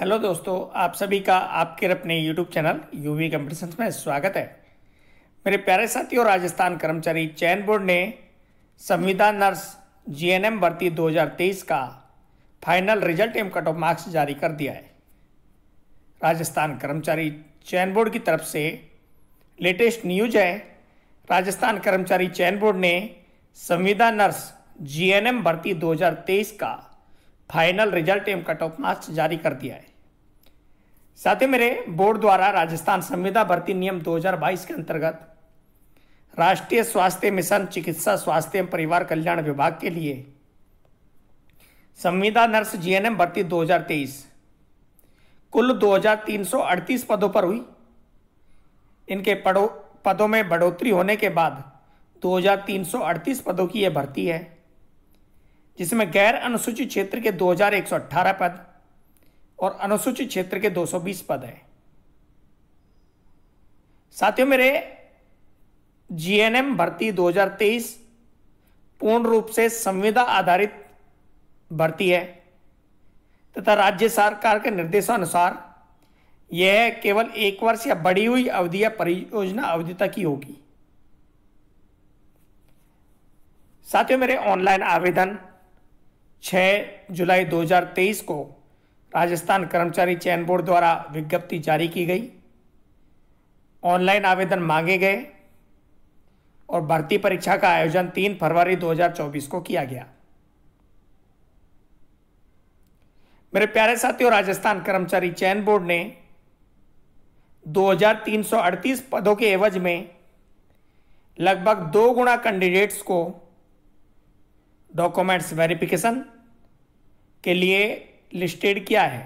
hello दोस्तों आप सभी का आपके अपने यूट्यूब चैनल यूवी कंपटीशन में स्वागत है मेरे प्यारे साथियों राजस्थान कर्मचारी चयन बोर्ड ने संविदा नर्स जीएनएम भर्ती 2023 का फाइनल रिजल्ट एम कट ऑफ मार्क्स जारी कर दिया है राजस्थान कर्मचारी चयन बोर्ड की तरफ से लेटेस्ट न्यूज है राजस्थान कर्मचारी चयन बोर्ड ने संविदा नर्स जी भर्ती दो का फाइनल रिजल्ट एवं कट ऑफ मार्क्स जारी कर दिया है साथ ही मेरे बोर्ड द्वारा राजस्थान संविदा भर्ती नियम 2022 के अंतर्गत राष्ट्रीय स्वास्थ्य मिशन चिकित्सा स्वास्थ्य एवं परिवार कल्याण विभाग के लिए संविदा नर्स जीएनएम भर्ती 2023 कुल 2338 पदों पर हुई इनके पदों पदों में बढ़ोतरी होने के बाद 2338 पदों की यह भर्ती है जिसमें गैर अनुसूचित क्षेत्र के 2118 पद और अनुसूचित क्षेत्र के 220 पद हैं साथियों मेरे जीएनएम भर्ती 2023 पूर्ण रूप से संविदा आधारित भर्ती है तथा राज्य सरकार के निर्देशानुसार यह केवल एक वर्ष या बढ़ी हुई अवधि या परियोजना अवधि तक ही होगी साथियों मेरे ऑनलाइन आवेदन 6 जुलाई 2023 को राजस्थान कर्मचारी चयन बोर्ड द्वारा विज्ञप्ति जारी की गई ऑनलाइन आवेदन मांगे गए और भर्ती परीक्षा का आयोजन 3 फरवरी 2024 को किया गया मेरे प्यारे साथियों राजस्थान कर्मचारी चयन बोर्ड ने 2338 पदों के एवज में लगभग दो गुणा कैंडिडेट्स को डॉक्यूमेंट्स वेरिफिकेशन के लिए लिस्टेड किया है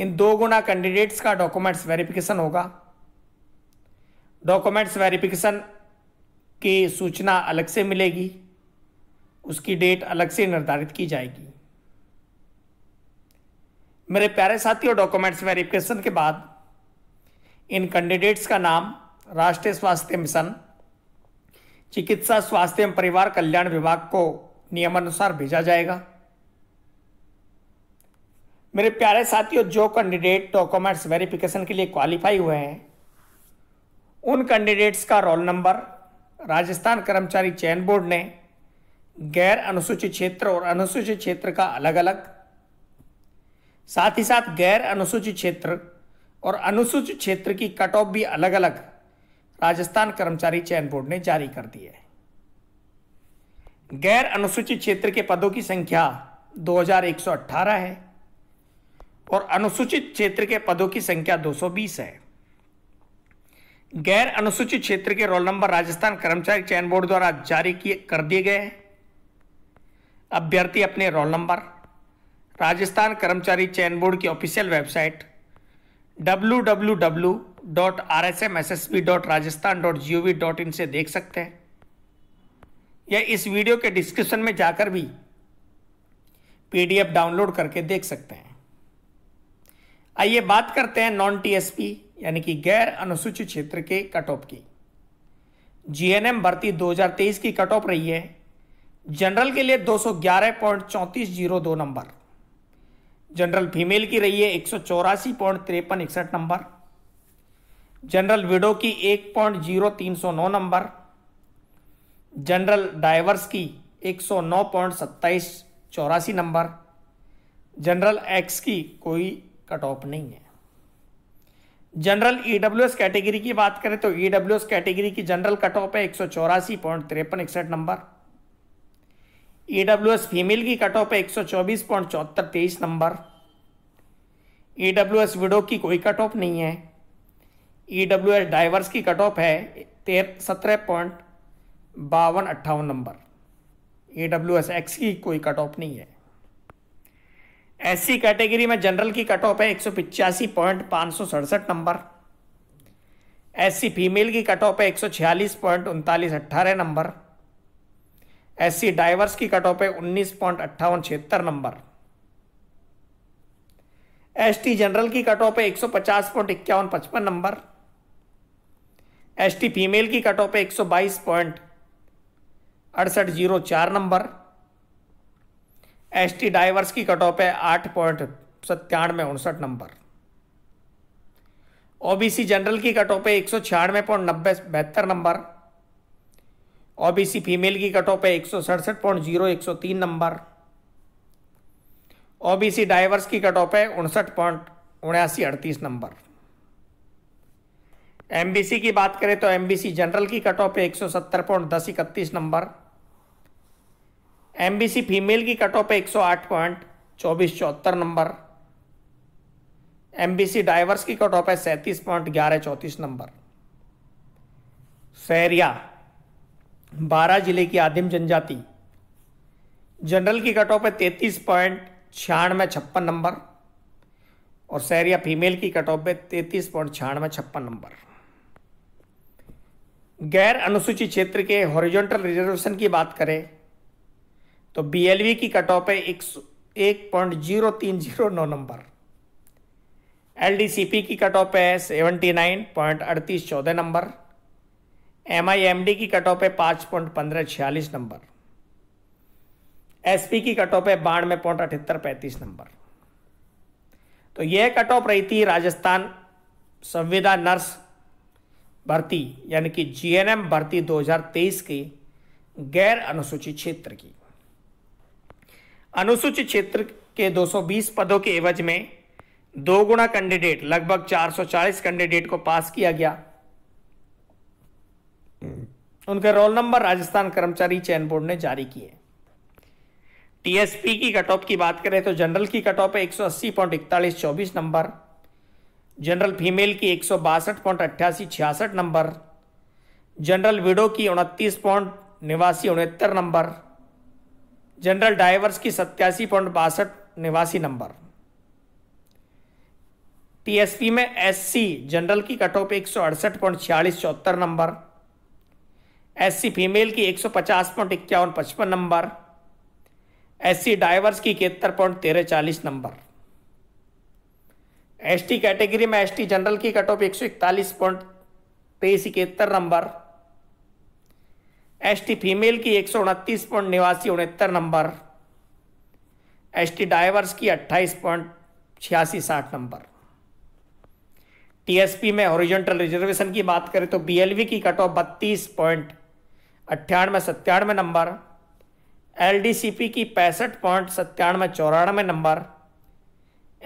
इन दो गुना कैंडिडेट्स का डॉक्यूमेंट्स वेरिफिकेशन होगा डॉक्यूमेंट्स वेरिफिकेशन की सूचना अलग से मिलेगी उसकी डेट अलग से निर्धारित की जाएगी मेरे प्यारे साथियों डॉक्यूमेंट्स वेरिफिकेशन के बाद इन कैंडिडेट्स का नाम राष्ट्रीय स्वास्थ्य मिशन चिकित्सा स्वास्थ्य एवं परिवार कल्याण विभाग को नियमानुसार भेजा जाएगा मेरे प्यारे साथियों जो कैंडिडेट डॉक्यूमेंट्स वेरिफिकेशन के लिए क्वालिफाई हुए हैं उन कैंडिडेट्स का रोल नंबर राजस्थान कर्मचारी चयन बोर्ड ने गैर अनुसूचित क्षेत्र और अनुसूचित क्षेत्र का अलग अलग साथ ही साथ गैर अनुसूचित क्षेत्र और अनुसूचित क्षेत्र की कट ऑफ भी अलग अलग राजस्थान कर्मचारी चयन बोर्ड ने जारी कर दी है गैर अनुसूचित क्षेत्र के पदों की संख्या 2118 है और अनुसूचित क्षेत्र के पदों की संख्या 220 है गैर अनुसूचित क्षेत्र के रोल नंबर राजस्थान कर्मचारी चयन बोर्ड द्वारा जारी किए कर दिए गए हैं अभ्यर्थी अपने रोल नंबर राजस्थान कर्मचारी चयन बोर्ड की official website W dot R S M S S B dot Rajasthan dot G O V dot in से देख सकते हैं या इस वीडियो के डिस्क्रिप्शन में जाकर भी पीडीएफ डाउनलोड करके देख सकते हैं आइए बात करते हैं नॉन टीएसपी यानी कि गैर अनुसूचित क्षेत्र के कट ऑफ की जीएनएम भर्ती 2023 की कट ऑफ रही है जनरल के लिए जीरो दो नंबर जनरल फीमेल की रही है एक सौ चौरासी पॉइंट तिरपन इकसठ नंबर जनरल विडो की एक पॉइंट जीरो तीन सौ नौ नंबर जनरल डाइवर्स की एक सौ नौ पॉइंट सत्ताईस चौरासी नंबर जनरल एक्स की कोई कट ऑफ नहीं है general E W S category की बात करें तो ई डब्ल्यू एस कैटेगरी की जनरल कट ऑफ है एक सौ चौरासी पॉइंट तिरपन इकसठ number E W S female की कट ऑफ है एक सौ चौबीस पॉइंट चौहत्तर तेईस number E W S widow की कोई कट ऑफ नहीं है ई डब्ल्यू एस डाइवर्स की कट ऑफ है सत्रह पॉइंट बावन अट्ठावन number E W S x की कोई कट ऑफ नहीं है एस सी कैटेगरी में जनरल की कट ऑफ है एक सौ पिचासी पॉइंट पाँच सौ सड़सठ नंबर एस सी फीमेल की कट ऑफ है एक सौ छियालीस पॉइंट उनतालीस अट्ठारह नंबर एस सी डाइवर्स की कट ऑफ है उन्नीस पॉइंट अट्ठावन छिहत्तर नंबर एस टी जनरल की कट ऑफ है एक सौ पचास पॉइंट इक्यावन पचपन नंबर एसटी फीमेल की कट ऑफ है एक सौ बाईस पॉइंट अड़सठ जीरो चार नंबर एसटी डाइवर्स की कट ऑफ है आठ पॉइंट सत्तानवे उनसठ नंबर ओबीसी जनरल की कट ऑफ है एक सौ छियानवे पॉइंट नब्बे बहत्तर नंबर ओबीसी फीमेल की कट ऑफ है एक सौ सड़सठ पॉइंट जीरो एक सौ तीन नंबर ओबीसी डाइवर्स की कट ऑफ है उनसठ पॉइंट उन्यासी अड़तीस नंबर एमबीसी की बात करें तो एमबीसी जनरल की कट ऑफ है एक सौ सत्तर पॉइंट दस इकतीस नंबर एमबीसी फीमेल की कट ऑफ है एक सौ आठ पॉइंट चौबीस चौहत्तर नंबर एमबीसी डाइवर्स की कट ऑफ है सैंतीस पॉइंट ग्यारह चौंतीस नंबर सैरिया बारह जिले की आदिम जनजाति जनरल की कट ऑफ है तैंतीस पॉइंट छियानवे छप्पन नंबर और सैरिया फीमेल की कट ऑफ है तैतीस पॉइंट छियानवे छप्पन नंबर गैर अनुसूचित क्षेत्र के हॉरिजॉन्टल रिजर्वेशन की बात करें तो बीएलवी की कट ऑफ है एक पॉइंट जीरो तीन जीरो नौ नंबर एलडीसीपी की कट ऑफ है सेवेंटी नाइन पॉइंट अड़तीस चौदह नंबर एमआईएमडी की कट ऑफ है पाँच पॉइंट पंद्रह छियालीस नंबर एसपी की कट ऑफ है बानवे पॉइंट अठहत्तर पैंतीस नंबर तो यह कट ऑफ रही थी राजस्थान संविदा नर्स भर्ती यानी कि जीएनएम भर्ती 2023 के गैर अनुसूचित क्षेत्र की अनुसूचित क्षेत्र के 220 पदों के एवज में दो गुणा कैंडिडेट लगभग 440 कैंडिडेट को पास किया गया उनके रोल नंबर राजस्थान कर्मचारी चयन बोर्ड ने जारी किए टीएसपी की कट ऑफ की बात करें तो जनरल की कट ऑफ है एक नंबर जनरल फीमेल की एक सौ बासठ पॉइंट अट्ठासी छियासठ नंबर जनरल विडो की उनतीस पॉइंट निवासी उनहत्तर नंबर जनरल डाइवर्स की सत्यासी पॉइंट बासठ निवासी नंबर टीएसपी में एससी जनरल की कट ऑफ एक सौ अड़सठ पॉइंट छियालीस चौहत्तर नंबर एससी फीमेल की एक सौ पचास पॉइंट इक्यावन पचपन नंबर एससी डाइवर्स की इकहत्तर पॉइंट तेरह चालीस नंबर एसटी कैटेगरी में एसटी जनरल की कट ऑफ एक सौ इकतालीस पॉइंट तेईस इकहत्तर नंबर एसटी फीमेल की एक सौ उनतीस पॉइंट निवासी उनहत्तर नंबर एसटी डाइवर्स की अट्ठाईस पॉइंट छियासी साठ नंबर टीएसपी में ओरिजेंटल रिजर्वेशन की बात करें तो बीएलवी की कट ऑफ बत्तीस पॉइंट अट्ठानवे सत्तानवे नंबर एलडीसीपी की पैंसठ पॉइंट सत्तानवे चौरानवे number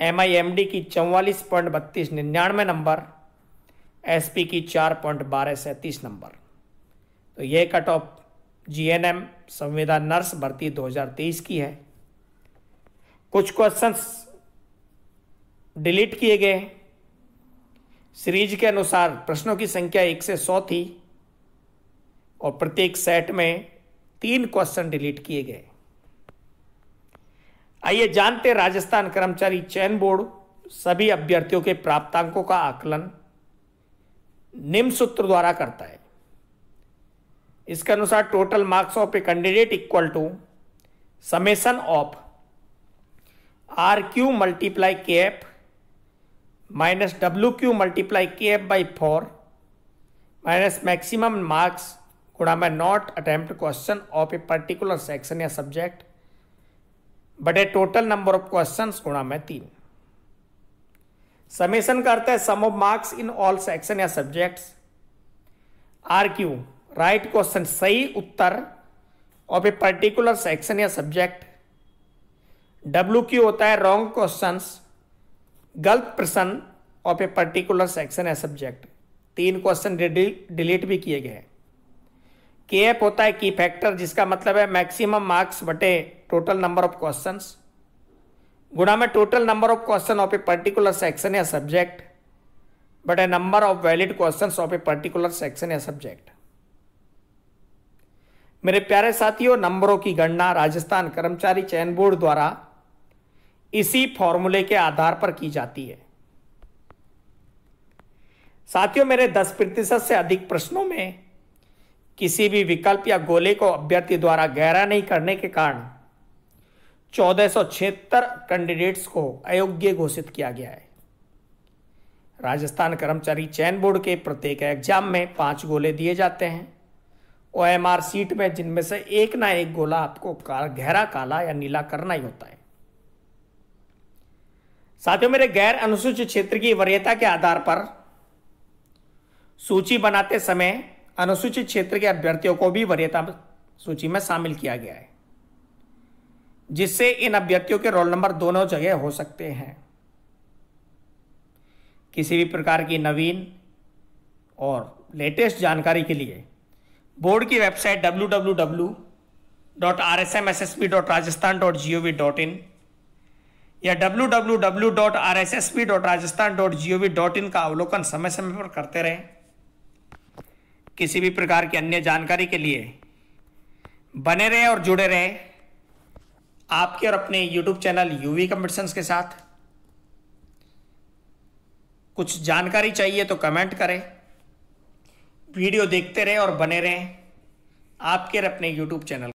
M I M D की चौवालीस पॉइंट बत्तीस निन्यानवे नंबर एस पी की चार पॉइंट बारह सैंतीस नंबर तो ये cut off G N M संविदा नर्स भर्ती दो हजार तेईस की है कुछ क्वेश्चन डिलीट किए गए सीरीज के अनुसार प्रश्नों की संख्या एक से सौ थी और प्रत्येक सेट में तीन क्वेश्चन डिलीट किए गए आइए जानते राजस्थान कर्मचारी चयन बोर्ड सभी अभ्यर्थियों के प्राप्तांकों का आकलन निम्न सूत्र द्वारा करता है इसके अनुसार total marks of a candidate equal to summation of R Q multiply K F minus W Q multiply K F by four minus maximum marks गुणा मै not attempt question of a particular section या subject बटे total number of question गुणा में तीन summation करता है sum of marks in all section या subjects R Q right question सही उत्तर ऑफ ए पर्टिकुलर सेक्शन या सब्जेक्ट डब्ल्यू क्यू होता है रॉन्ग क्वेश्चन गलत प्रश्न ऑफ ए पर्टिकुलर सेक्शन या सब्जेक्ट तीन क्वेश्चन डिलीट भी किए गए के एफ होता है की फैक्टर जिसका मतलब है मैक्सिमम मार्क्स बटे टोटल नंबर ऑफ क्वेश्चन गुणा में total number of question of a particular section या subject but a number of valid question of a particular section या सब्जेक्ट मेरे प्यारे साथियों नंबरों की गणना राजस्थान कर्मचारी चयन बोर्ड द्वारा इसी फॉर्मूले के आधार पर की जाती है साथियों मेरे 10 प्रतिशत से अधिक प्रश्नों में किसी भी विकल्प या गोले को अभ्यर्थी द्वारा गहरा नहीं करने के कारण चौदह कैंडिडेट्स को अयोग्य घोषित किया गया है राजस्थान कर्मचारी चयन बोर्ड के प्रत्येक एग्जाम में पांच गोले दिए जाते हैं ओ एम आर सीट में जिनमें से एक ना एक गोला आपको गहरा काला या नीला करना ही होता है साथियों मेरे गैर अनुसूचित क्षेत्र की वरीयता के आधार पर सूची बनाते समय अनुसूचित क्षेत्र के अभ्यर्थियों को भी वरीयता सूची में शामिल किया गया है जिससे इन अभ्यर्थियों के रोल नंबर दोनों जगह हो सकते हैं किसी भी प्रकार की नवीन और लेटेस्ट जानकारी के लिए बोर्ड की वेबसाइट www.rsmssb.rajasthan.gov.in या www.rssb.rajasthan.gov.in का अवलोकन समय समय पर करते रहें किसी भी प्रकार की अन्य जानकारी के लिए बने रहें और जुड़े रहें आपके और अपने यूट्यूब चैनल यूवी कम्पिटिशन्स के साथ कुछ जानकारी चाहिए तो कमेंट करें वीडियो देखते रहें और बने रहें आपके और अपने यूट्यूब चैनल